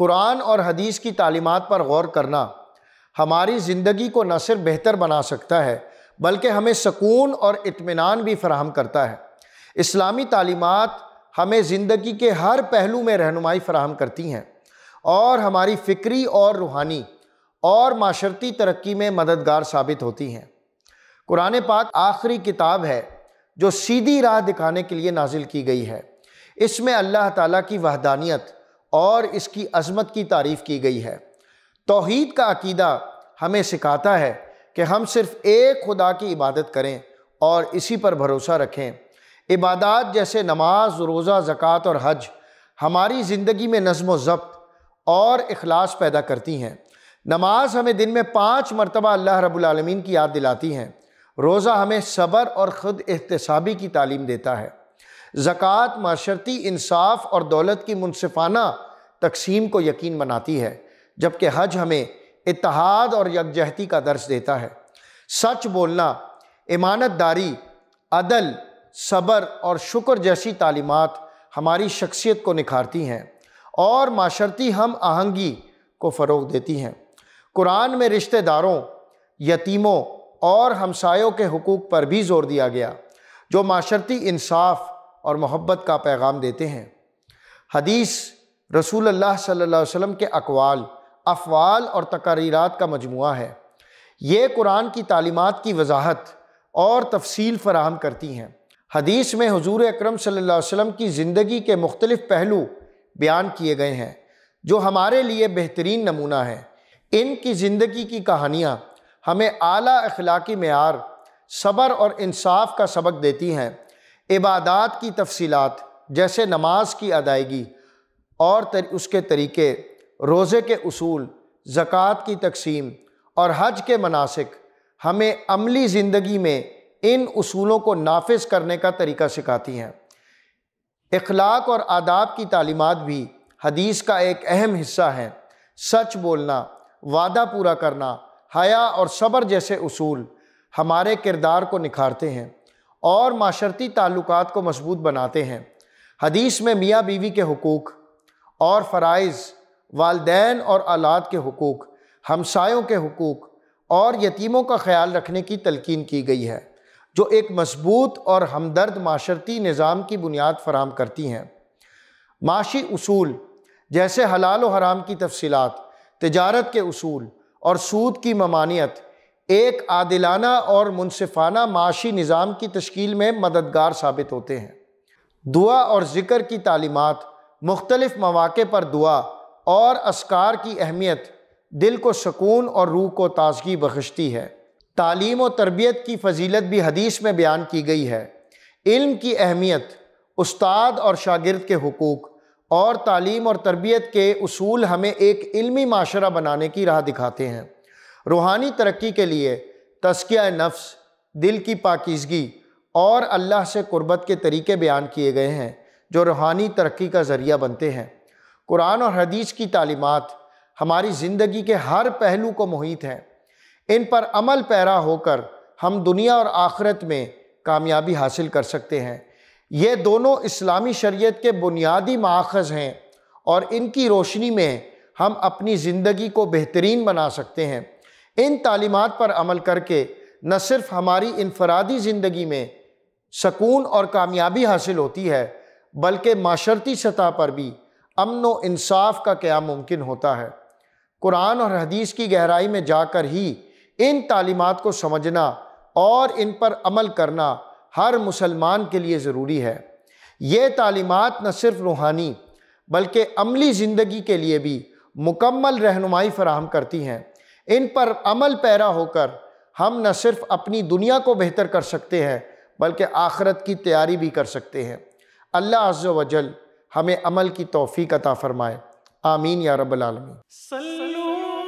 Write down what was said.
قرآن اور حدیث کی تعلیمات پر غور کرنا ہماری زندگی کو نہ صرف بہتر بنا سکتا ہے بلکہ ہمیں سکون اور اطمینان بھی فراہم کرتا ہے اسلامی تعلیمات ہمیں زندگی کے ہر پہلو میں رہنمائی فراہم کرتی ہیں اور ہماری فکری اور روحانی اور معاشرتی ترقی میں مددگار ثابت ہوتی ہیں قرآن پاک آخری کتاب ہے جو سیدھی راہ دکھانے کے لیے نازل کی گئی ہے اس میں اللہ تعالیٰ کی وحدانیت اور اس کی عظمت کی تعریف کی گئی ہے توحید کا عقیدہ ہمیں سکھاتا ہے کہ ہم صرف ایک خدا کی عبادت کریں اور اسی پر بھروسہ رکھیں عبادات جیسے نماز روزہ زکوٰۃ اور حج ہماری زندگی میں نظم و ضبط اور اخلاص پیدا کرتی ہیں نماز ہمیں دن میں پانچ مرتبہ اللہ رب العالمین کی یاد دلاتی ہیں روزہ ہمیں صبر اور خود احتسابی کی تعلیم دیتا ہے زکوٰۃ معاشرتی انصاف اور دولت کی منصفانہ تقسیم کو یقین بناتی ہے جبکہ حج ہمیں اتحاد اور یکجہتی کا درس دیتا ہے سچ بولنا امانت داری عدل صبر اور شکر جیسی تعلیمات ہماری شخصیت کو نکھارتی ہیں اور معاشرتی ہم آہنگی کو فروغ دیتی ہیں قرآن میں رشتہ داروں یتیموں اور ہمسایوں کے حقوق پر بھی زور دیا گیا جو معاشرتی انصاف اور محبت کا پیغام دیتے ہیں حدیث رسول اللہ صلی اللہ علیہ وسلم کے اقوال افوال اور تقریرات کا مجموعہ ہے یہ قرآن کی تعلیمات کی وضاحت اور تفصیل فراہم کرتی ہیں حدیث میں حضور اکرم صلی اللہ علیہ وسلم کی زندگی کے مختلف پہلو بیان کیے گئے ہیں جو ہمارے لیے بہترین نمونہ ہیں ان کی زندگی کی کہانیاں ہمیں اعلیٰ اخلاقی معیار صبر اور انصاف کا سبق دیتی ہیں عبادات کی تفصیلات جیسے نماز کی ادائیگی اور اس کے طریقے روزے کے اصول زکوٰۃ کی تقسیم اور حج کے مناسق ہمیں عملی زندگی میں ان اصولوں کو نافذ کرنے کا طریقہ سکھاتی ہیں اخلاق اور آداب کی تعلیمات بھی حدیث کا ایک اہم حصہ ہے سچ بولنا وعدہ پورا کرنا حیا اور صبر جیسے اصول ہمارے کردار کو نکھارتے ہیں اور معاشرتی تعلقات کو مضبوط بناتے ہیں حدیث میں میاں بیوی کے حقوق اور فرائض والدین اور آلات کے حقوق ہمسایوں کے حقوق اور یتیموں کا خیال رکھنے کی تلقین کی گئی ہے جو ایک مضبوط اور ہمدرد معاشرتی نظام کی بنیاد فراہم کرتی ہیں معاشی اصول جیسے حلال و حرام کی تفصیلات تجارت کے اصول اور سود کی ممانیت ایک عادلانہ اور منصفانہ معاشی نظام کی تشکیل میں مددگار ثابت ہوتے ہیں دعا اور ذکر کی تعلیمات مختلف مواقع پر دعا اور اسکار کی اہمیت دل کو سکون اور روح کو تازگی بخشتی ہے تعلیم و تربیت کی فضیلت بھی حدیث میں بیان کی گئی ہے علم کی اہمیت استاد اور شاگرد کے حقوق اور تعلیم اور تربیت کے اصول ہمیں ایک علمی معاشرہ بنانے کی راہ دکھاتے ہیں روحانی ترقی کے لیے تسکیہ نفس دل کی پاکیزگی اور اللہ سے قربت کے طریقے بیان کیے گئے ہیں جو روحانی ترقی کا ذریعہ بنتے ہیں قرآن اور حدیث کی تعلیمات ہماری زندگی کے ہر پہلو کو محیط ہیں ان پر عمل پیرا ہو کر ہم دنیا اور آخرت میں کامیابی حاصل کر سکتے ہیں یہ دونوں اسلامی شریعت کے بنیادی ماخذ ہیں اور ان کی روشنی میں ہم اپنی زندگی کو بہترین بنا سکتے ہیں ان تعلیمات پر عمل کر کے نہ صرف ہماری انفرادی زندگی میں سکون اور کامیابی حاصل ہوتی ہے بلکہ معاشرتی سطح پر بھی امن و انصاف کا قیام ممکن ہوتا ہے قرآن اور حدیث کی گہرائی میں جا کر ہی ان تعلیمات کو سمجھنا اور ان پر عمل کرنا ہر مسلمان کے لیے ضروری ہے یہ تعلیمات نہ صرف روحانی بلکہ عملی زندگی کے لیے بھی مکمل رہنمائی فراہم کرتی ہیں ان پر عمل پیرا ہو کر ہم نہ صرف اپنی دنیا کو بہتر کر سکتے ہیں بلکہ آخرت کی تیاری بھی کر سکتے ہیں اللہ عز و جل ہمیں عمل کی توفیق عطا فرمائے آمین یا رب العالمی